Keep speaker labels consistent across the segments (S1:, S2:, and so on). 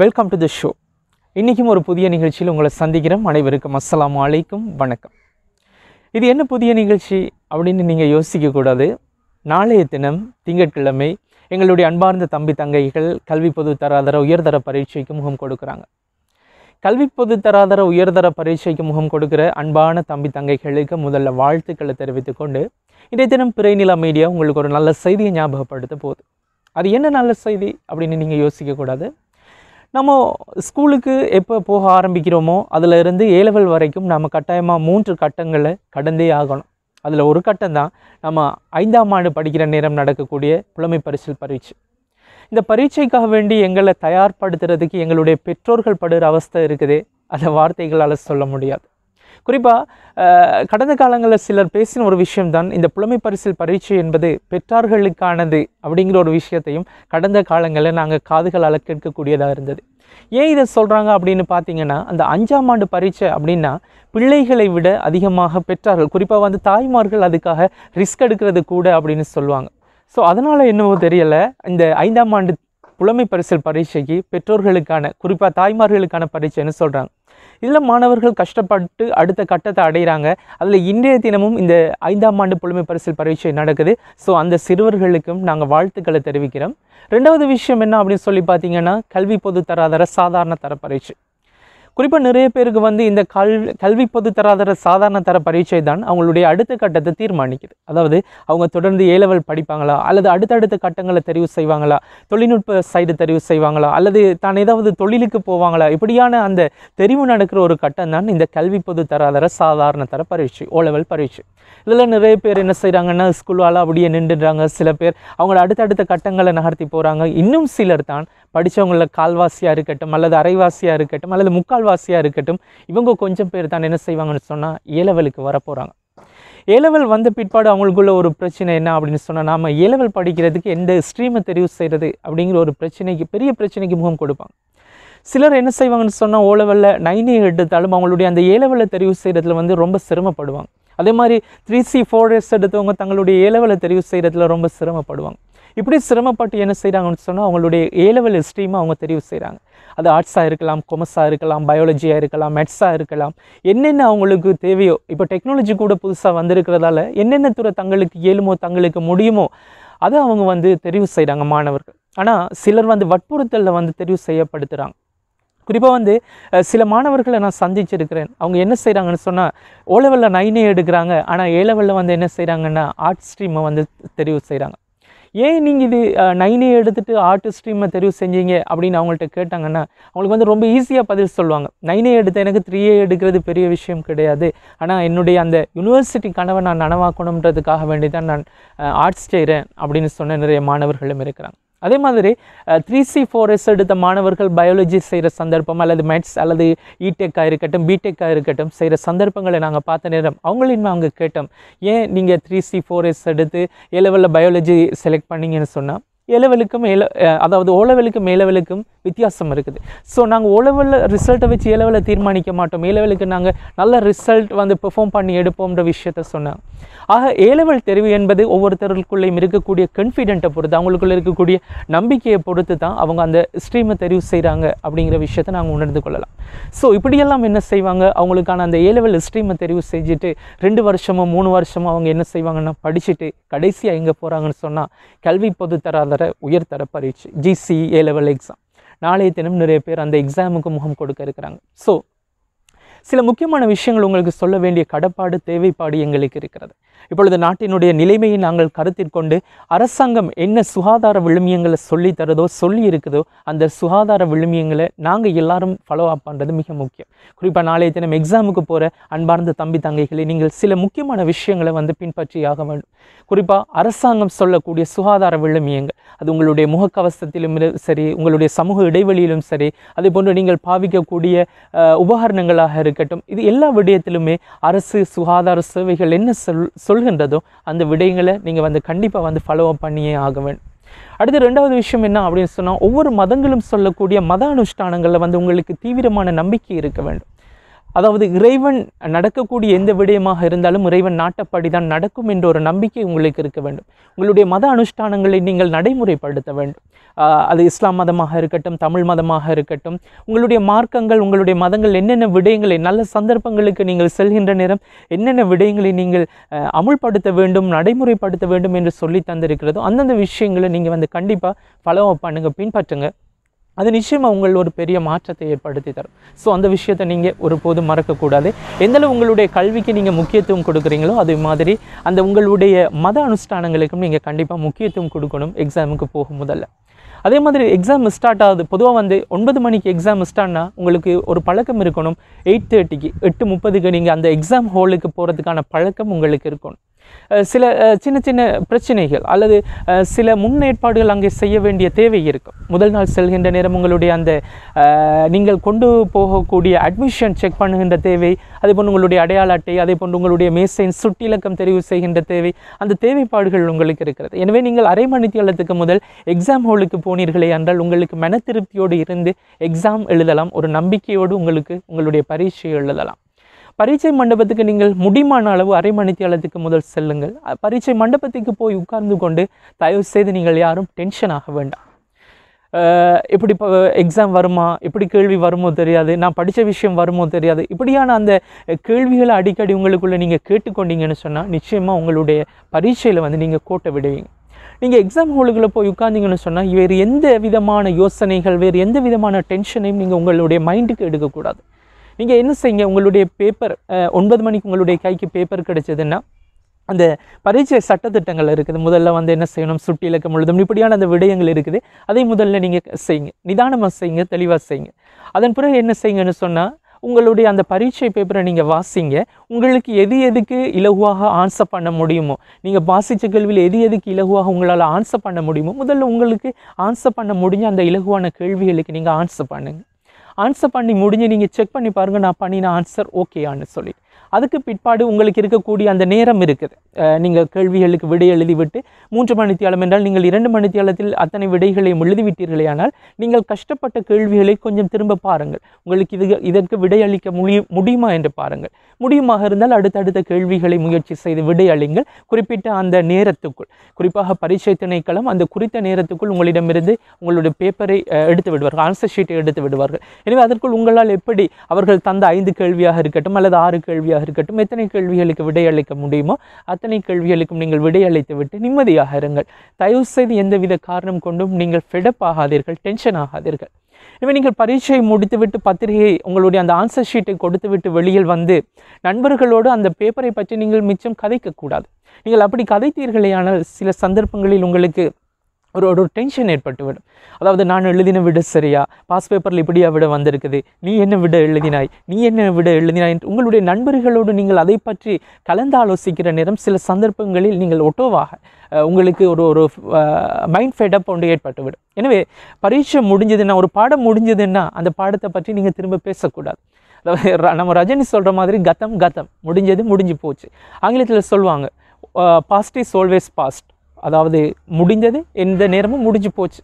S1: welcome to the show இன்றைக்கும் ஒரு புதிய நிகழ்ச்சியில் உங்களை சந்திக்கிறோம் அனைவருக்கும் அஸ்லாம் அலைக்கும் வணக்கம் இது என்ன புதிய நிகழ்ச்சி அப்படின்னு நீங்கள் யோசிக்கக்கூடாது நாளைய தினம் திங்கட்கிழமை எங்களுடைய அன்பார்ந்த தம்பி தங்கைகள் கல்வி பொது தராதர உயர்தர பரீட்சைக்கு முகம் கொடுக்குறாங்க கல்வி பொது தராதர உயர்தர பரீட்சைக்கு முகம் கொடுக்குற அன்பான தம்பி தங்கைகளுக்கு முதல்ல வாழ்த்துக்களை தெரிவித்துக்கொண்டு இன்றைய தினம் பிறைநிலா மீடியா உங்களுக்கு ஒரு நல்ல செய்தியை ஞாபகப்படுத்த போகுது அது என்ன நல்ல செய்தி அப்படின்னு நீங்கள் யோசிக்கக்கூடாது நம்ம ஸ்கூலுக்கு எப்போ போக ஆரம்பிக்கிறோமோ அதில் இருந்து ஏலவல் வரைக்கும் நம்ம கட்டாயமாக மூன்று கட்டங்களை கடந்தே ஆகணும் அதில் ஒரு கட்டம் தான் நம்ம ஐந்தாம் ஆண்டு படிக்கிற நேரம் நடக்கக்கூடிய புலமை பரிசில் பரீட்சை இந்த பரீட்சைக்காக வேண்டி எங்களை தயார்படுத்துறதுக்கு எங்களுடைய பெற்றோர்கள் படுகிற அவஸ்தை இருக்குது அதை வார்த்தைகளால் சொல்ல முடியாது குறிப்பாக கடந்த காலங்களில் சிலர் பேசின ஒரு விஷயம்தான் இந்த புலமை பரிசில் பரீட்சை என்பது பெற்றார்களுக்கானது அப்படிங்கிற ஒரு விஷயத்தையும் கடந்த காலங்களில் நாங்கள் காதுகளால் கேட்கக்கூடியதாக இருந்தது ஏன் இதை சொல்கிறாங்க அப்படின்னு பார்த்தீங்கன்னா அந்த அஞ்சாம் ஆண்டு பரீட்சை அப்படின்னா பிள்ளைகளை விட அதிகமாக பெற்றார்கள் குறிப்பாக வந்து தாய்மார்கள் அதுக்காக ரிஸ்க் எடுக்கிறது கூட அப்படின்னு சொல்லுவாங்க ஸோ அதனால் என்னவோ தெரியலை இந்த ஐந்தாம் ஆண்டு புலமை பரிசல் பரீட்சைக்கு பெற்றோர்களுக்கான குறிப்பாக தாய்மார்களுக்கான பரீட்சைன்னு சொல்கிறாங்க இதில் மாணவர்கள் கஷ்டப்பட்டு அடுத்த கட்டத்தை அடைகிறாங்க அதில் இன்றைய தினமும் இந்த ஐந்தாம் ஆண்டு புலமை பரிசில் பரீட்சை நடக்குது ஸோ அந்த சிறுவர்களுக்கும் நாங்கள் வாழ்த்துக்களை தெரிவிக்கிறோம் ரெண்டாவது விஷயம் என்ன அப்படின்னு சொல்லி பார்த்தீங்கன்னா கல்வி பொது தராதர சாதாரண தர பரீட்சை குறிப்பாக நிறைய பேருக்கு வந்து இந்த கல் கல்வி பொது தராதர சாதாரண தர பரீட்சை தான் அவங்களுடைய அடுத்த கட்டத்தை தீர்மானிக்குது அதாவது அவங்க தொடர்ந்து ஏலவல் படிப்பாங்களா அல்லது அடுத்தடுத்த கட்டங்களை தெரிவு செய்வாங்களா தொழில்நுட்ப சைடு தெரிவு செய்வாங்களா அல்லது தான் ஏதாவது தொழிலுக்கு போவாங்களா இப்படியான அந்த தெரிவு நடக்கிற ஒரு கட்டம் தான் இந்த கல்வி பொது தராதர சாதாரண தர பரீட்சை ஓ லெவல் பரீட்சை இதில் நிறைய பேர் என்ன செய்கிறாங்கன்னா ஸ்கூலால் அப்படியே நின்றுடுறாங்க சில பேர் அவங்கள அடுத்தடுத்த கட்டங்களை நகர்த்தி போகிறாங்க இன்னும் சிலர் தான் படித்தவங்கள கால்வாசியாக இருக்கட்டும் அல்லது அரைவாசியாக இருக்கட்டும் அல்லது முக்கால் முக்கால்வாசியாக இருக்கட்டும் இவங்க கொஞ்சம் பேர் தான் என்ன செய்வாங்கன்னு சொன்னால் ஏலவலுக்கு வரப்போகிறாங்க ஏலவல் வந்த பிற்பாடு அவங்களுக்குள்ள ஒரு பிரச்சனை என்ன அப்படின்னு சொன்னால் நாம் ஏலவல் படிக்கிறதுக்கு எந்த ஸ்ட்ரீமை தெரிவு செய்கிறது அப்படிங்கிற ஒரு பிரச்சனைக்கு பெரிய பிரச்சனைக்கு முகம் கொடுப்பாங்க சிலர் என்ன செய்வாங்கன்னு சொன்னால் ஓலவலில் நைனே எடுத்தாலும் அவங்களுடைய அந்த ஏலவலை தெரிவு செய்கிறதுல வந்து ரொம்ப சிரமப்படுவாங்க அதே மாதிரி த்ரீ சி ஃபோர் எடுத்தவங்க தங்களுடைய ஏலவலை தெரிவு செய்கிறதுல ரொம்ப சிரமப்படுவாங்க இப்படி சிரமப்பட்டு என்ன செய்கிறாங்கன்னு சொன்னால் அவங்களுடைய ஏ லெவல் அவங்க தெரிவு செய்கிறாங்க அது ஆர்ட்ஸாக இருக்கலாம் கொமர்ஸாக இருக்கலாம் பயாலஜியாக இருக்கலாம் மெட்ஸாக இருக்கலாம் என்னென்ன அவங்களுக்கு தேவையோ இப்போ டெக்னாலஜி கூட புதுசாக வந்திருக்கிறதால என்னென்ன துறை தங்களுக்கு இயலுமோ தங்களுக்கு முடியுமோ அதை அவங்க வந்து தெரிவு செய்கிறாங்க மாணவர்கள் ஆனால் சிலர் வந்து வற்புறுத்தலில் வந்து தெரிவு செய்யப்படுத்துகிறாங்க குறிப்பாக வந்து சில மாணவர்களை நான் சந்திச்சிருக்கிறேன் அவங்க என்ன செய்கிறாங்கன்னு சொன்னால் ஓ லெவலில் நைனே எடுக்கிறாங்க ஆனால் ஏ லெவலில் வந்து என்ன செய்கிறாங்கன்னா ஆர்ட்ஸ் ஸ்ட்ரீமை வந்து தெரிவு செய்கிறாங்க ஏன் நீங்கள் இது நைனே எடுத்துகிட்டு ஆர்ட் ஸ்ட்ரீமை தெரிவு செஞ்சீங்க அப்படின்னு அவங்கள்ட்ட கேட்டாங்கன்னா அவங்களுக்கு வந்து ரொம்ப ஈஸியாக பதில் சொல்லுவாங்க நைனே எடுத்த எனக்கு த்ரீயே எடுக்கிறது பெரிய விஷயம் கிடையாது ஆனால் என்னுடைய அந்த யூனிவர்சிட்டி கனவை நான் நனவாக்கணுன்றதுக்காக வேண்டி தான் நான் ஆர்ட்ஸ் செய்கிறேன் அப்படின்னு சொன்ன நிறைய மாணவர்களும் இருக்கிறாங்க அதே மாதிரி த்ரீ சி ஃபோர் எஸ் எடுத்த மாணவர்கள் பயாலஜி செய்கிற சந்தர்ப்பம் அல்லது மேத்ஸ் அல்லது இடெக்காக இருக்கட்டும் பிடெக்காக இருக்கட்டும் செய்கிற சந்தர்ப்பங்களை நாங்கள் பார்த்த நேரம் அவங்களின் அவங்க கேட்டோம் ஏன் நீங்கள் த்ரீ சி ஃபோர் எஸ் எடுத்து ஏ லெவலில் பயாலஜி செலக்ட் பண்ணிங்கன்னு சொன்னால் ஏலெவலுக்கும் ஏல அதாவது ஓலவெலுக்கும் ஏலெவலுக்கும் வித்தியாசம் இருக்குது ஸோ நாங்கள் ஓலெவலில் ரிசல்ட்டை வச்சு ஏலவில் தீர்மானிக்க மாட்டோம் ஏலவெலுக்கு நாங்கள் நல்ல ரிசல்ட் வந்து பெர்ஃபார்ம் பண்ணி எடுப்போம்ன்ற விஷயத்த சொன்னாங்க ஆக ஏலெவல் தெரிவு என்பது ஒவ்வொருத்தருக்குள்ளேயும் இருக்கக்கூடிய கன்ஃபிடென்ட்டை பொறுத்து அவங்களுக்குள்ளே இருக்கக்கூடிய நம்பிக்கையை பொறுத்து தான் அவங்க அந்த ஸ்ட்ரீமை தெரிவு செய்கிறாங்க அப்படிங்கிற விஷயத்த நாங்கள் உணர்ந்து கொள்ளலாம் ஸோ இப்படியெல்லாம் என்ன செய்வாங்க அவங்களுக்கான அந்த ஏலவெல் ஸ்ட்ரீமை தெரிவு செஞ்சுட்டு ரெண்டு வருஷமோ மூணு வருஷமோ அவங்க என்ன செய்வாங்கன்னா படிச்சுட்டு கடைசியாக எங்கே போகிறாங்கன்னு சொன்னால் கல்வி பொது தராத உயர்தர உயர்தர பரீட்சை ஜிசிஏ ஏ லெவல் எக்ஸாம் நாளைய தினம் நிறைய பேர் அந்த எக்ஸாமுக்கு முகம் கொடுக்க இருக்கிறாங்க ஸோ சில முக்கியமான விஷயங்கள் உங்களுக்கு சொல்ல வேண்டிய கடப்பாடு தேவைப்பாடு எங்களுக்கு இருக்கிறது இப்பொழுது நாட்டினுடைய நிலைமையை நாங்கள் கருத்தில் கொண்டு அரசாங்கம் என்ன சுகாதார விழுமியங்களை சொல்லி சொல்லி இருக்குதோ அந்த சுகாதார விழுமியங்களை நாங்கள் எல்லாரும் ஃபாலோ அப் பண்ணுறது மிக முக்கியம் குறிப்பாக நாளைய தினம் எக்ஸாமுக்கு போகிற அன்பார்ந்த தம்பி தங்கைகளை நீங்கள் சில முக்கியமான விஷயங்களை வந்து பின்பற்றியாக வேண்டும் குறிப்பாக அரசாங்கம் சொல்லக்கூடிய சுகாதார விழுமியங்கள் அது உங்களுடைய முகக்கவசத்திலும் சரி உங்களுடைய சமூக இடைவெளியிலும் சரி அதே போன்று நீங்கள் பாவிக்கக்கூடிய உபகரணங்களாக இருக்கு இருக்கட்டும் இது எல்லா விடயத்திலுமே அரசு சுகாதார சேவைகள் என்ன சொல் சொல்கின்றதோ அந்த விடயங்களை நீங்கள் வந்து கண்டிப்பாக வந்து ஃபாலோ அப் பண்ணியே ஆக வேண்டும் அடுத்து ரெண்டாவது விஷயம் என்ன அப்படின்னு சொன்னால் ஒவ்வொரு மதங்களும் சொல்லக்கூடிய மத அனுஷ்டானங்களில் வந்து உங்களுக்கு தீவிரமான நம்பிக்கை இருக்க வேண்டும் அதாவது இறைவன் நடக்கக்கூடிய எந்த விடயமாக இருந்தாலும் இறைவன் நாட்டப்படி தான் நடக்கும் என்ற ஒரு நம்பிக்கை உங்களுக்கு இருக்க வேண்டும் உங்களுடைய மத அனுஷ்டானங்களை நீங்கள் நடைமுறைப்படுத்த வேண்டும் அது இஸ்லாம் மதமாக இருக்கட்டும் தமிழ் மதமாக இருக்கட்டும் உங்களுடைய மார்க்கங்கள் உங்களுடைய மதங்கள் என்னென்ன விடயங்களை நல்ல சந்தர்ப்பங்களுக்கு நீங்கள் செல்கின்ற நேரம் என்னென்ன விடயங்களை நீங்கள் அமுல்படுத்த வேண்டும் நடைமுறைப்படுத்த வேண்டும் என்று சொல்லி தந்திருக்கிறதோ அந்தந்த விஷயங்களை நீங்கள் வந்து கண்டிப்பாக ஃபாலோ பண்ணுங்கள் பின்பற்றுங்கள் அது நிச்சயமாக உங்கள் ஒரு பெரிய மாற்றத்தை ஏற்படுத்தி தரும் ஸோ அந்த விஷயத்தை நீங்கள் ஒருபோதும் மறக்கக்கூடாது எந்தளவு உங்களுடைய கல்விக்கு நீங்கள் முக்கியத்துவம் கொடுக்குறீங்களோ அது மாதிரி அந்த உங்களுடைய மத அனுஷ்டானங்களுக்கும் நீங்கள் கண்டிப்பாக முக்கியத்துவம் கொடுக்கணும் எக்ஸாமுக்கு போகும் முதல்ல அதே மாதிரி எக்ஸாம் ஸ்டார்ட் ஆகுது பொதுவாக வந்து ஒன்பது மணிக்கு எக்ஸாம் ஸ்டார்ட்னா உங்களுக்கு ஒரு பழக்கம் இருக்கணும் எயிட் தேர்ட்டிக்கு எட்டு முப்பதுக்கு நீங்கள் அந்த எக்ஸாம் ஹாலுக்கு போகிறதுக்கான பழக்கம் உங்களுக்கு இருக்கணும் சில சின்ன சின்ன பிரச்சனைகள் அல்லது சில முன்னேற்பாடுகள் அங்கே செய்ய வேண்டிய தேவை இருக்கும் முதல் நாள் செல்கின்ற நேரம் உங்களுடைய அந்த நீங்கள் கொண்டு போகக்கூடிய அட்மிஷன் செக் பண்ணுகின்ற தேவை அதே போன்று உங்களுடைய அடையாள அட்டை அதே போன்று உங்களுடைய மேசையின் சுட்டிலக்கம் தெரிவு செய்கின்ற தேவை அந்த தேவைப்பாடுகள் உங்களுக்கு இருக்கிறது எனவே நீங்கள் அரை மணித்தியாலத்துக்கு முதல் எக்ஸாம் ஹோலுக்கு போனீர்களே என்றால் உங்களுக்கு மன திருப்தியோடு இருந்து எக்ஸாம் எழுதலாம் ஒரு நம்பிக்கையோடு உங்களுக்கு உங்களுடைய பரீட்சை எழுதலாம் பரீட்சை மண்டபத்துக்கு நீங்கள் முடிமான அளவு அரை மணித்தியாலத்துக்கு முதல் செல்லுங்கள் பரீட்சை மண்டபத்துக்கு போய் உட்கார்ந்து கொண்டு தயவு செய்து நீங்கள் யாரும் டென்ஷன் ஆக வேண்டாம் எப்படி இப்போ எக்ஸாம் வருமா எப்படி கேள்வி வருமோ தெரியாது நான் படித்த விஷயம் வருமோ தெரியாது இப்படியான அந்த கேள்விகளை அடிக்கடி உங்களுக்குள்ளே நீங்கள் கேட்டுக்கொண்டீங்கன்னு சொன்னால் நிச்சயமாக உங்களுடைய பரீட்சையில் வந்து நீங்கள் கோட்டை விடுவீங்க நீங்கள் எக்ஸாம் ஹோலுக்குள்ளே போய் உட்கார்ந்தீங்கன்னு சொன்னால் வேறு எந்த விதமான யோசனைகள் வேறு எந்த விதமான டென்ஷனையும் நீங்கள் உங்களுடைய மைண்டுக்கு எடுக்கக்கூடாது நீங்கள் என்ன செய்யுங்க உங்களுடைய பேப்பர் ஒன்பது மணிக்கு உங்களுடைய கைக்கு பேப்பர் கிடைச்சதுன்னா அந்த பரீட்சை சட்டத்திட்டங்கள் இருக்குது முதல்ல வந்து என்ன செய்யணும் சுட்டி இலக்கம் முழுதும் இப்படியான அந்த விடயங்கள் இருக்குது அதை முதல்ல நீங்கள் செய்யுங்க நிதானமாக செய்யுங்க தெளிவாக செய்யுங்க அதன் பிறகு என்ன செய்யுங்கன்னு சொன்னால் உங்களுடைய அந்த பரீட்சை பேப்பரை நீங்கள் வாசிங்க உங்களுக்கு எது எதுக்கு இலகுவாக ஆன்சர் பண்ண முடியுமோ நீங்கள் வாசித்த கேள்வியில் எது எதுக்கு இலகுவாக உங்களால் ஆன்சர் பண்ண முடியுமோ முதல்ல உங்களுக்கு ஆன்சர் பண்ண முடிஞ்ச அந்த இலகுவான கேள்விகளுக்கு நீங்கள் ஆன்சர் பண்ணுங்கள் ஆன்சர் பண்ணி முடிஞ்சு நீங்கள் செக் பண்ணி பாருங்கள் நான் பண்ணின ஆன்சர் ஓகேயான்னு சொல்லி அதுக்கு பிற்பாடு உங்களுக்கு இருக்கக்கூடிய அந்த நேரம் இருக்குது நீங்கள் கேள்விகளுக்கு விடை எழுதி விட்டு மூன்று மணித்தியாலம் என்றால் நீங்கள் இரண்டு மணித்தியாலத்தில் அத்தனை விடைகளையும் எழுதிவிட்டீர்களே ஆனால் நீங்கள் கஷ்டப்பட்ட கேள்விகளை கொஞ்சம் திரும்ப பாருங்கள் உங்களுக்கு இது இதற்கு விடையளிக்க முடியும் முடியுமா என்று பாருங்கள் முடியுமாக இருந்தால் அடுத்தடுத்த கேள்விகளை முயற்சி செய்து விடையளிங்கள் குறிப்பிட்ட அந்த நேரத்துக்குள் குறிப்பாக பரீட்சை திணைக்களம் அந்த குறித்த நேரத்துக்குள் உங்களிடமிருந்து உங்களுடைய பேப்பரை எடுத்து விடுவார்கள் ஆன்சர் ஷீட்டை எடுத்து விடுவார்கள் எனவே அதற்குள் உங்களால் எப்படி அவர்கள் தந்த ஐந்து கேள்வியாக இருக்கட்டும் அல்லது ஆறு கேள்வியாக இருக்கட்டும் எத்தனை கேள்விகளுக்கு விடையளிக்க முடியுமோ அத்தனை கேள்விகளுக்கும் நீங்கள் விடையளித்து விட்டு நிம்மதியாக அமைதியாக இருங்கள் தயவு செய்து எந்தவித காரணம் கொண்டும் நீங்கள் ஃபெடப் ஆகாதீர்கள் டென்ஷன் ஆகாதீர்கள் எனவே நீங்கள் பரீட்சையை முடித்துவிட்டு பத்திரிகையை உங்களுடைய அந்த ஆன்சர் ஷீட்டை கொடுத்துவிட்டு வெளியில் வந்து நண்பர்களோடு அந்த பேப்பரை பற்றி நீங்கள் மிச்சம் கதைக்கக்கூடாது நீங்கள் அப்படி கதைத்தீர்களேயானால் சில சந்தர்ப்பங்களில் உங்களுக்கு ஒரு ஒரு டென்ஷன் ஏற்பட்டுவிடும் அதாவது நான் எழுதின விட சரியா பாஸ் பேப்பரில் இப்படியா விட வந்திருக்குது நீ என்ன விட எழுதினாய் நீ என்ன விட எழுதினாய் என்று உங்களுடைய நண்பர்களோடு நீங்கள் அதை பற்றி கலந்து ஆலோசிக்கிற நேரம் சில சந்தர்ப்பங்களில் நீங்கள் ஒட்டோவாக உங்களுக்கு ஒரு ஒரு மைண்ட் ஃபேட்டப் ஒன்று ஏற்பட்டுவிடும் எனவே பரீட்சை முடிஞ்சதுன்னா ஒரு பாடம் முடிஞ்சதுன்னா அந்த பாடத்தை பற்றி நீங்கள் திரும்ப பேசக்கூடாது அதாவது நம்ம ரஜினி சொல்கிற மாதிரி கதம் கதம் முடிஞ்சது முடிஞ்சு போச்சு ஆங்கிலத்தில் சொல்லுவாங்க பாஸ்ட் இஸ் ஆல்வேஸ் பாஸ்ட் அதாவது முடிஞ்சது எந்த நேரமும் முடிஞ்சு போச்சு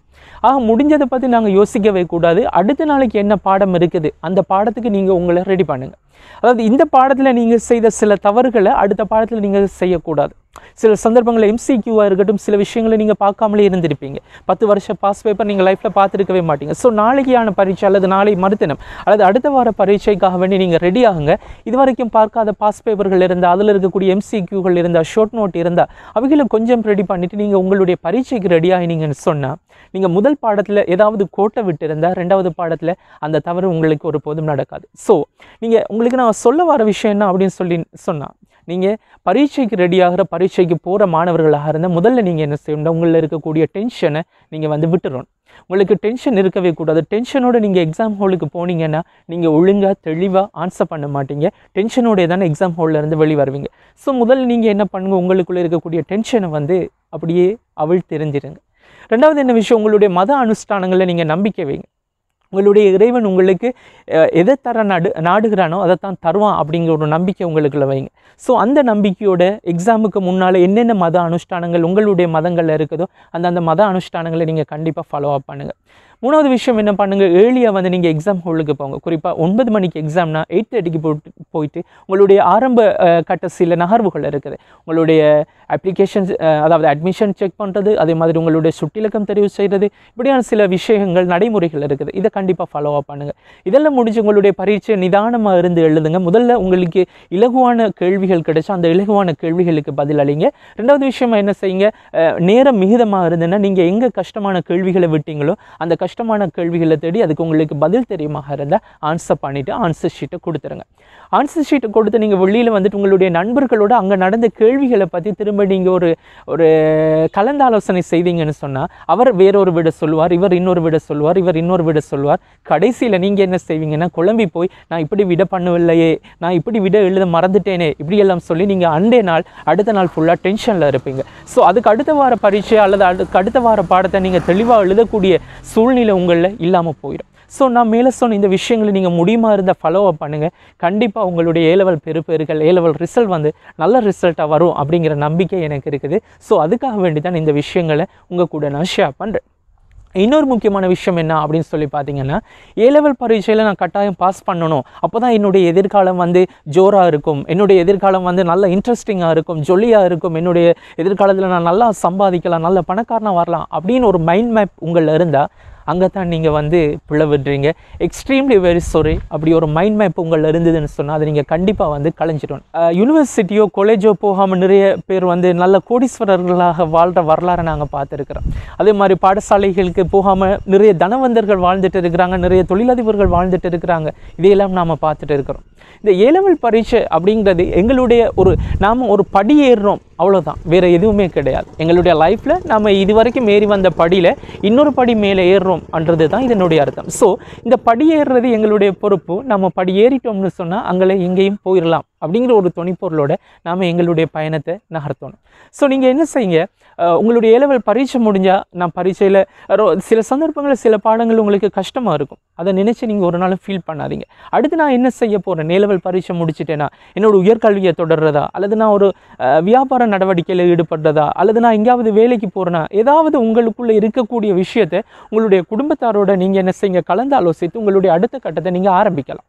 S1: ஆக முடிஞ்சதை பற்றி நாங்கள் யோசிக்கவே கூடாது அடுத்த நாளைக்கு என்ன பாடம் இருக்குது அந்த பாடத்துக்கு நீங்கள் உங்களை ரெடி பண்ணுங்கள் அதாவது இந்த பாடத்தில் நீங்கள் செய்த சில தவறுகளை அடுத்த பாடத்தில் நீங்கள் செய்யக்கூடாது சில சந்தர்ப்பங்களில் எம்சிக்யூவாக இருக்கட்டும் சில விஷயங்களை நீங்கள் பார்க்காமலே இருந்திருப்பீங்க பத்து வருஷம் பாஸ் பேப்பர் நீங்கள் லைஃப்பில் பார்த்துருக்கவே மாட்டீங்க ஸோ நாளைக்கான பரீட்சை அல்லது நாளை மறுதினம் அல்லது அடுத்த வார பரீட்சைக்காக வேண்டி நீங்கள் ரெடி ஆகுங்க இது வரைக்கும் பார்க்காத பாஸ் பேப்பர்கள் இருந்தால் அதில் இருக்கக்கூடிய எம்சிக்யூகள் இருந்தால் ஷார்ட் நோட் இருந்தால் அவங்கள கொஞ்சம் ரெடி பண்ணிவிட்டு நீங்கள் உங்களுடைய பரீட்சைக்கு ரெடி ஆகினீங்கன்னு சொன்னால் நீங்கள் முதல் பாடத்தில் ஏதாவது கோட்டை விட்டு இருந்தால் ரெண்டாவது பாடத்தில் அந்த தவறு உங்களுக்கு ஒரு போதும் நடக்காது ஸோ நீங்கள் உங்களுக்கு நான் சொல்ல வர விஷயம் என்ன அப்படின்னு சொல்லி சொன்னால் நீங்கள் பரீட்சைக்கு ரெடியாகிற பரீட்சைக்கு போகிற மாணவர்களாக இருந்தால் முதல்ல நீங்கள் என்ன செய்யணும் உங்களில் இருக்கக்கூடிய டென்ஷனை நீங்கள் வந்து விட்டுறோம் உங்களுக்கு டென்ஷன் இருக்கவே கூடாது டென்ஷனோடு நீங்கள் எக்ஸாம் ஹாலுக்கு போனீங்கன்னா நீங்கள் ஒழுங்காக தெளிவாக ஆன்சர் பண்ண மாட்டீங்க டென்ஷனோடைய தானே எக்ஸாம் இருந்து வெளி வருவீங்க ஸோ முதல்ல நீங்கள் என்ன பண்ணுங்கள் உங்களுக்குள்ளே இருக்கக்கூடிய டென்ஷனை வந்து அப்படியே அவள் தெரிஞ்சிருங்க ரெண்டாவது என்ன விஷயம் உங்களுடைய மத அனுஷ்டானங்களில் நீங்கள் நம்பிக்கை வைங்க உங்களுடைய இறைவன் உங்களுக்கு எதை தர நாடு நாடுகிறானோ அதை தான் தருவான் அப்படிங்கிற ஒரு நம்பிக்கை உங்களுக்குள்ள வைங்க ஸோ அந்த நம்பிக்கையோட எக்ஸாமுக்கு முன்னால் என்னென்ன மத அனுஷ்டானங்கள் உங்களுடைய மதங்களில் இருக்குதோ அந்த அந்த மத அனுஷ்டானங்களை நீங்கள் கண்டிப்பாக ஃபாலோ அப் பண்ணுங்கள் மூணாவது விஷயம் என்ன பண்ணுங்கள் ஏர்லியாக வந்து நீங்கள் எக்ஸாம் ஹோலுக்கு போங்க குறிப்பாக ஒன்பது மணிக்கு எக்ஸாம்னா எயிட் தேர்ட்டிக்கு போட்டு போயிட்டு உங்களுடைய ஆரம்ப கட்ட சில நகர்வுகள் இருக்குது உங்களுடைய அப்ளிகேஷன்ஸ் அதாவது அட்மிஷன் செக் பண்ணுறது அதே மாதிரி உங்களுடைய சுட்டிலக்கம் தெரிவு செய்கிறது இப்படியான சில விஷயங்கள் நடைமுறைகள் இருக்குது இதை கண்டிப்பாக ஃபாலோ அப் பண்ணுங்கள் இதெல்லாம் முடிஞ்சு உங்களுடைய பரீட்சை நிதானமாக இருந்து எழுதுங்க முதல்ல உங்களுக்கு இலகுவான கேள்விகள் கிடைச்சா அந்த இலகுவான கேள்விகளுக்கு பதில் அளிங்க ரெண்டாவது விஷயம் என்ன செய்யுங்க நேரம் மிகுதமாக இருந்ததுன்னா நீங்கள் எங்கே கஷ்டமான கேள்விகளை விட்டீங்களோ அந்த கஷ்ட கஷ்டமான கேள்விகளை தேடி அதுக்கு உங்களுக்கு பதில் தெரியுமா இருந்தால் ஆன்சர் பண்ணிவிட்டு ஆன்சர் ஷீட்டை கொடுத்துருங்க ஆன்சர் ஷீட்டை கொடுத்து நீங்கள் வெளியில் வந்துட்டு உங்களுடைய நண்பர்களோடு அங்கே நடந்த கேள்விகளை பற்றி திரும்ப நீங்கள் ஒரு ஒரு கலந்தாலோசனை செய்தீங்கன்னு சொன்னால் அவர் வேறொரு விட சொல்லுவார் இவர் இன்னொரு விட சொல்லுவார் இவர் இன்னொரு விட சொல்லுவார் கடைசியில் நீங்கள் என்ன செய்வீங்கன்னா குழம்பி போய் நான் இப்படி விட பண்ணவில்லையே நான் இப்படி விட எழுத மறந்துட்டேனே இப்படியெல்லாம் சொல்லி நீங்கள் அண்டே நாள் அடுத்த நாள் ஃபுல்லாக டென்ஷனில் இருப்பீங்க ஸோ அதுக்கு அடுத்த வார பரீட்சை அல்லது அதுக்கு அடுத்த வார பாடத்தை நீங்கள் தெளிவாக எழுதக்கூடிய சூழ்நிலை மனநிலை உங்களில் இல்லாமல் போயிடும் ஸோ நான் மேலே சொன்ன இந்த விஷயங்களை நீங்கள் முடியுமா இருந்தால் ஃபாலோ அப் பண்ணுங்கள் கண்டிப்பாக உங்களுடைய ஏ லெவல் பெறுப்பேறுகள் ஏ லெவல் ரிசல்ட் வந்து நல்ல ரிசல்ட்டாக வரும் அப்படிங்கிற நம்பிக்கை எனக்கு இருக்குது ஸோ அதுக்காக வேண்டி தான் இந்த விஷயங்களை உங்கள் கூட நான் ஷேர் பண்ணுறேன் இன்னொரு முக்கியமான விஷயம் என்ன அப்படின்னு சொல்லி பார்த்தீங்கன்னா ஏ லெவல் பரீட்சையில் நான் கட்டாயம் பாஸ் பண்ணணும் அப்போ தான் என்னுடைய எதிர்காலம் வந்து ஜோராக இருக்கும் என்னுடைய எதிர்காலம் வந்து நல்ல இன்ட்ரெஸ்டிங்காக இருக்கும் ஜொல்லியாக இருக்கும் என்னுடைய எதிர்காலத்தில் நான் நல்லா சம்பாதிக்கலாம் நல்ல பணக்காரனாக வரலாம் அப்படின்னு ஒரு மைண்ட் மேப் உங்களில் இருந்தால் அங்கே தான் நீங்கள் வந்து பிள்ளை விடுறீங்க எக்ஸ்ட்ரீம்லி வெரி சாரி அப்படி ஒரு மைண்ட் மேப் உங்களில் இருந்ததுன்னு சொன்னால் அதை நீங்கள் கண்டிப்பாக வந்து கலைஞ்சிடும் யூனிவர்சிட்டியோ காலேஜோ போகாமல் நிறைய பேர் வந்து நல்ல கோடீஸ்வரர்களாக வாழ்கிற வரலாறை நாங்கள் பார்த்துருக்குறோம் அதே மாதிரி பாடசாலைகளுக்கு போகாமல் நிறைய தனவந்தர்கள் வாழ்ந்துட்டு இருக்கிறாங்க நிறைய தொழிலதிபர்கள் வாழ்ந்துட்டு இருக்கிறாங்க இதையெல்லாம் நாம் பார்த்துட்டு இருக்கிறோம் இந்த ஏலவல் பரீட்சை அப்படிங்கிறது எங்களுடைய ஒரு நாம் ஒரு படியேறுறோம் அவ்வளோதான் வேறு எதுவுமே கிடையாது எங்களுடைய லைஃப்பில் நம்ம இது வரைக்கும் ஏறி வந்த படியில் இன்னொரு படி மேலே ஏறுறோம் தான் இதனுடைய அர்த்தம் ஸோ இந்த படி ஏறுறது எங்களுடைய பொறுப்பு நம்ம படி ஏறிட்டோம்னு சொன்னால் அங்கே எங்கேயும் போயிடலாம் அப்படிங்கிற ஒரு துணிப்பொருளோட நாம் எங்களுடைய பயணத்தை நகர்த்தணும் ஸோ நீங்கள் என்ன செய்யுங்க உங்களுடைய ஏலவல் பரீட்சை முடிஞ்சால் நான் பரீட்சையில் சில சந்தர்ப்பங்களில் சில பாடங்கள் உங்களுக்கு கஷ்டமாக இருக்கும் அதை நினச்சி நீங்கள் ஒரு நாளும் ஃபீல் பண்ணாதீங்க அடுத்து நான் என்ன செய்ய போகிறேன் ஏலவல் பரீட்சை முடிச்சிட்டேன்னா என்னோடய உயர்கல்வியை தொடர்றதா அல்லது நான் ஒரு வியாபார நடவடிக்கையில் ஈடுபடுறதா அல்லது நான் எங்கேயாவது வேலைக்கு போகிறேன்னா ஏதாவது உங்களுக்குள்ளே இருக்கக்கூடிய விஷயத்தை உங்களுடைய குடும்பத்தாரோட நீங்கள் என்ன செய்யுங்க கலந்து ஆலோசித்து உங்களுடைய அடுத்த கட்டத்தை நீங்கள் ஆரம்பிக்கலாம்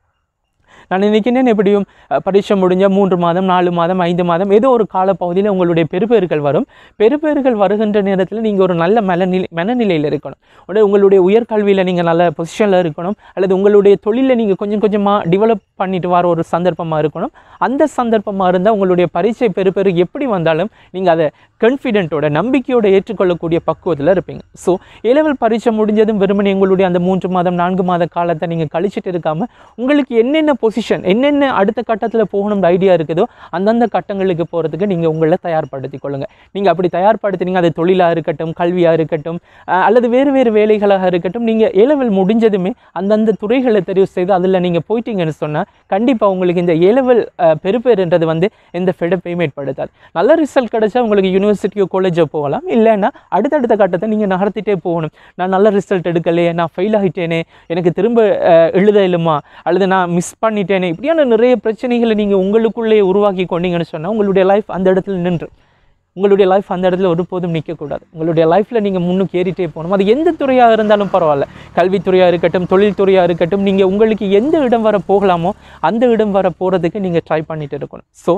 S1: நான் நினைக்கிறேன் எப்படியும் பரீட்சை முடிஞ்ச மூன்று மாதம் நாலு மாதம் ஐந்து மாதம் ஏதோ ஒரு காலப்பகுதியில் உங்களுடைய பெருப்பெருக்கள் வரும் பெருப்பெருக்கள் வருகின்ற நேரத்தில் நீங்கள் ஒரு நல்ல மனநிலை மனநிலையில் இருக்கணும் உடனே உங்களுடைய உயர்கல்வியில் நீங்கள் நல்ல பொசிஷனில் இருக்கணும் அல்லது உங்களுடைய தொழிலில் நீங்கள் கொஞ்சம் கொஞ்சமாக டெவலப் பண்ணிட்டு வர ஒரு சந்தர்ப்பமாக இருக்கணும் அந்த சந்தர்ப்பமாக இருந்தால் உங்களுடைய பரீட்சை பெருப்பெரு எப்படி வந்தாலும் நீங்கள் அதை கன்ஃபிடென்ட்டோட நம்பிக்கையோட ஏற்றுக்கொள்ளக்கூடிய பக்குவத்தில் இருப்பீங்க ஸோ இலவல் பரீட்சை முடிஞ்சதும் வெறுமனே எங்களுடைய அந்த மூன்று மாதம் நான்கு மாத காலத்தை நீங்கள் கழிச்சிட்டு இருக்காமல் உங்களுக்கு என்னென்ன பொசிஷன் டெசிஷன் என்னென்ன அடுத்த கட்டத்தில் போகணும்னு ஐடியா இருக்குதோ அந்தந்த கட்டங்களுக்கு போகிறதுக்கு நீங்கள் உங்களை தயார்படுத்தி கொள்ளுங்கள் நீங்கள் அப்படி தயார்படுத்தினீங்க அது தொழிலாக இருக்கட்டும் கல்வியாக இருக்கட்டும் அல்லது வேறு வேறு வேலைகளாக இருக்கட்டும் நீங்கள் ஏலவல் முடிஞ்சதுமே அந்தந்த துறைகளை தெரிவு செய்து அதில் நீங்கள் போயிட்டீங்கன்னு சொன்னால் கண்டிப்பாக உங்களுக்கு இந்த ஏலவல் பெறுப்பேருன்றது வந்து ஃபெட ஃபெடப்பையும் படுத்தாது நல்ல ரிசல்ட் கிடச்சா உங்களுக்கு யூனிவர்சிட்டியோ காலேஜோ போகலாம் இல்லைன்னா அடுத்தடுத்த கட்டத்தை நீங்கள் நகர்த்திட்டே போகணும் நான் நல்ல ரிசல்ட் எடுக்கலையே நான் ஃபெயில் ஆகிட்டேனே எனக்கு திரும்ப எழுத இல்லுமா அல்லது நான் மிஸ் பண்ணிட்டேன் பண்ணிட்டேனே இப்படியான நிறைய பிரச்சனைகளை நீங்கள் உங்களுக்குள்ளே உருவாக்கி கொண்டீங்கன்னு சொன்னால் உங்களுடைய லைஃப் அந்த இடத்துல நின்று உங்களுடைய லைஃப் அந்த இடத்துல ஒருபோதும் நிற்கக்கூடாது உங்களுடைய லைஃப்பில் நீங்கள் முன்னுக்கு ஏறிட்டே போகணும் அது எந்த துறையாக இருந்தாலும் பரவாயில்ல கல்வித்துறையாக இருக்கட்டும் தொழில்துறையாக இருக்கட்டும் நீங்கள் உங்களுக்கு எந்த இடம் வர போகலாமோ அந்த இடம் வர போகிறதுக்கு நீங்கள் ட்ரை பண்ணிகிட்டு இருக்கணும் ஸோ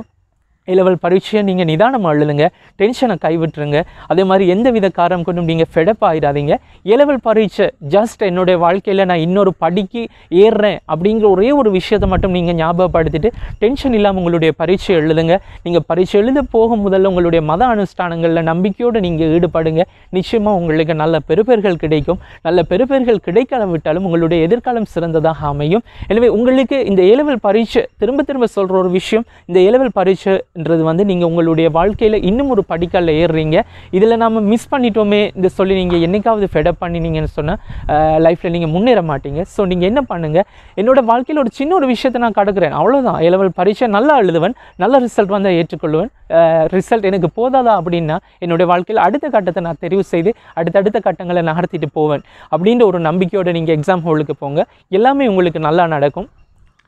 S1: லெவல் பரீட்சையை நீங்கள் நிதானமாக எழுதுங்க டென்ஷனை கைவிட்டுருங்க அதே மாதிரி எந்த வித காரணம் கொண்டும் நீங்கள் ஃபெடப் ஆகிடாதீங்க இலவல் லெவல் பரீட்சை ஜஸ்ட் என்னுடைய வாழ்க்கையில் நான் இன்னொரு படிக்கு ஏறுறேன் அப்படிங்கிற ஒரே ஒரு விஷயத்தை மட்டும் நீங்கள் ஞாபகப்படுத்திட்டு டென்ஷன் இல்லாமல் உங்களுடைய பரீட்சை எழுதுங்க நீங்கள் பரீட்சை எழுத போகும் முதல்ல உங்களுடைய மத அனுஷ்டானங்களில் நம்பிக்கையோடு நீங்கள் ஈடுபடுங்க நிச்சயமாக உங்களுக்கு நல்ல பெருப்பேர்கள் கிடைக்கும் நல்ல பெருப்பேர்கள் கிடைக்காம விட்டாலும் உங்களுடைய எதிர்காலம் சிறந்ததாக அமையும் எனவே உங்களுக்கு இந்த ஏலவல் பரீட்சை திரும்ப திரும்ப சொல்கிற ஒரு விஷயம் இந்த இலவல் பரீட்சை என்றது வந்து நீங்கள் உங்களுடைய வாழ்க்கையில் இன்னும் ஒரு படிக்கல்ல ஏறுறீங்க இதில் நாம் மிஸ் பண்ணிட்டோமே இந்த சொல்லி நீங்கள் என்றைக்காவது ஃபெடப் பண்ணினீங்கன்னு சொன்னால் லைஃப்பில் நீங்கள் முன்னேற மாட்டீங்க ஸோ நீங்கள் என்ன பண்ணுங்கள் என்னோடய வாழ்க்கையில் ஒரு சின்ன ஒரு விஷயத்தை நான் கடக்கிறேன் அவ்வளோதான் இளவல் பரீட்சை நல்லா எழுதுவேன் நல்ல ரிசல்ட் வந்தால் ஏற்றுக்கொள்வேன் ரிசல்ட் எனக்கு போதாதா அப்படின்னா என்னுடைய வாழ்க்கையில் அடுத்த கட்டத்தை நான் தெரிவு செய்து அடுத்தடுத்த கட்டங்களை நகர்த்திட்டு போவேன் அப்படின்ற ஒரு நம்பிக்கையோடு நீங்கள் எக்ஸாம் ஹோலுக்கு போங்க எல்லாமே உங்களுக்கு நல்லா நடக்கும்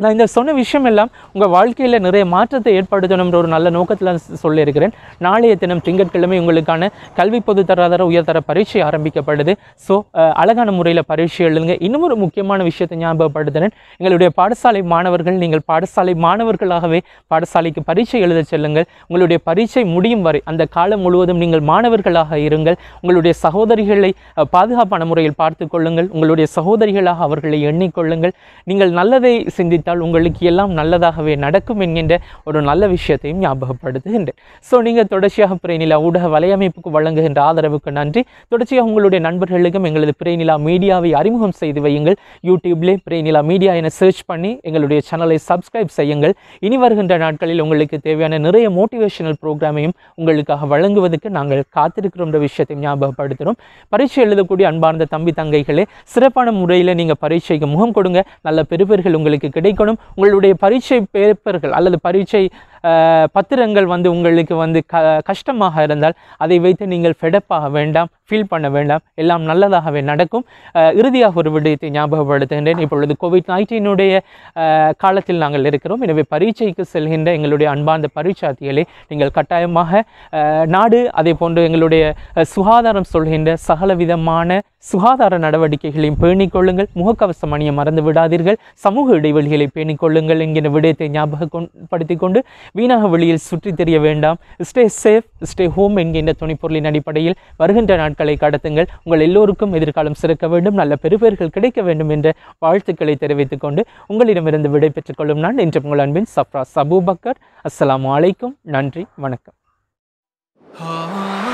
S1: நான் இந்த சொன்ன விஷயம் எல்லாம் உங்கள் வாழ்க்கையில் நிறைய மாற்றத்தை ஏற்படுத்தணுன்ற ஒரு நல்ல நோக்கத்தில் சொல்லியிருக்கிறேன் நாளைய தினம் திங்கட்கிழமை உங்களுக்கான கல்வி பொது தராதர உயர்தர பரீட்சை ஆரம்பிக்கப்படுது ஸோ அழகான முறையில் பரீட்சை எழுதுங்க இன்னும் ஒரு முக்கியமான விஷயத்தை ஞாபகப்படுத்துகிறேன் எங்களுடைய பாடசாலை மாணவர்கள் நீங்கள் பாடசாலை மாணவர்களாகவே பாடசாலைக்கு பரீட்சை எழுத செல்லுங்கள் உங்களுடைய பரீட்சை முடியும் வரை அந்த காலம் முழுவதும் நீங்கள் மாணவர்களாக இருங்கள் உங்களுடைய சகோதரிகளை பாதுகாப்பான முறையில் பார்த்து உங்களுடைய சகோதரிகளாக அவர்களை எண்ணிக்கொள்ளுங்கள் நீங்கள் நல்லதை சிந்தி நினைத்தால் உங்களுக்கு எல்லாம் நல்லதாகவே நடக்கும் என்கின்ற ஒரு நல்ல விஷயத்தையும் ஞாபகப்படுத்துகின்றேன் ஸோ நீங்கள் தொடர்ச்சியாக பிரேநிலா ஊடக வலையமைப்புக்கு வழங்குகின்ற ஆதரவுக்கு நன்றி தொடர்ச்சியாக உங்களுடைய நண்பர்களுக்கும் எங்களது பிரேநிலா மீடியாவை அறிமுகம் செய்து வையுங்கள் யூடியூப்லேயே பிரேநிலா மீடியா என சர்ச் பண்ணி எங்களுடைய சேனலை சப்ஸ்கிரைப் செய்யுங்கள் இனி வருகின்ற நாட்களில் உங்களுக்கு தேவையான நிறைய மோட்டிவேஷனல் ப்ரோக்ராமையும் உங்களுக்காக வழங்குவதற்கு நாங்கள் காத்திருக்கிறோம் விஷயத்தையும் ஞாபகப்படுத்துகிறோம் பரீட்சை எழுதக்கூடிய அன்பார்ந்த தம்பி தங்கைகளே சிறப்பான முறையில் நீங்கள் பரீட்சைக்கு முகம் கொடுங்க நல்ல பெருவர்கள் உங்களுக்கு கிடை படிக்கணும் உங்களுடைய பரீட்சை பேப்பர்கள் அல்லது பரீட்சை பத்திரங்கள் வந்து உங்களுக்கு வந்து க கஷ்டமாக இருந்தால் அதை வைத்து நீங்கள் ஃபெடப்பாக வேண்டாம் ஃபீல் பண்ண வேண்டாம் எல்லாம் நல்லதாகவே நடக்கும் இறுதியாக ஒரு விடயத்தை ஞாபகப்படுத்துகின்றேன் இப்பொழுது கோவிட் நைன்டீனுடைய காலத்தில் நாங்கள் இருக்கிறோம் எனவே பரீட்சைக்கு செல்கின்ற எங்களுடைய அன்பார்ந்த பரீட்சார்த்திகளை நீங்கள் கட்டாயமாக நாடு அதே போன்று எங்களுடைய சுகாதாரம் சொல்கின்ற சகலவிதமான சுகாதார நடவடிக்கைகளையும் பேணிக்கொள்ளுங்கள் முகக்கவசம் அணிய மறந்து விடாதீர்கள் சமூக இடைவெளிகளை பேணிக்கொள்ளுங்கள் என்கிற விடயத்தை ஞாபகப்படுத்தி கொண்டு வீணாக வெளியில் சுற்றி தெரிய வேண்டாம் ஸ்டே சேஃப் ஸ்டே ஹோம் என்கின்ற துணைப்பொருளின் அடிப்படையில் வருகின்ற நாட்களை கடத்துங்கள் உங்கள் எல்லோருக்கும் எதிர்காலம் சிறக்க வேண்டும் நல்ல பெறுபேர்கள் கிடைக்க வேண்டும் என்ற வாழ்த்துக்களை தெரிவித்துக் கொண்டு உங்களிடமிருந்து விடை கொள்ளும் நான் இன்று உங்கள் அன்பின் சப்ரா சபூபக்கர் அஸ்லாம் வலைக்கும் நன்றி வணக்கம்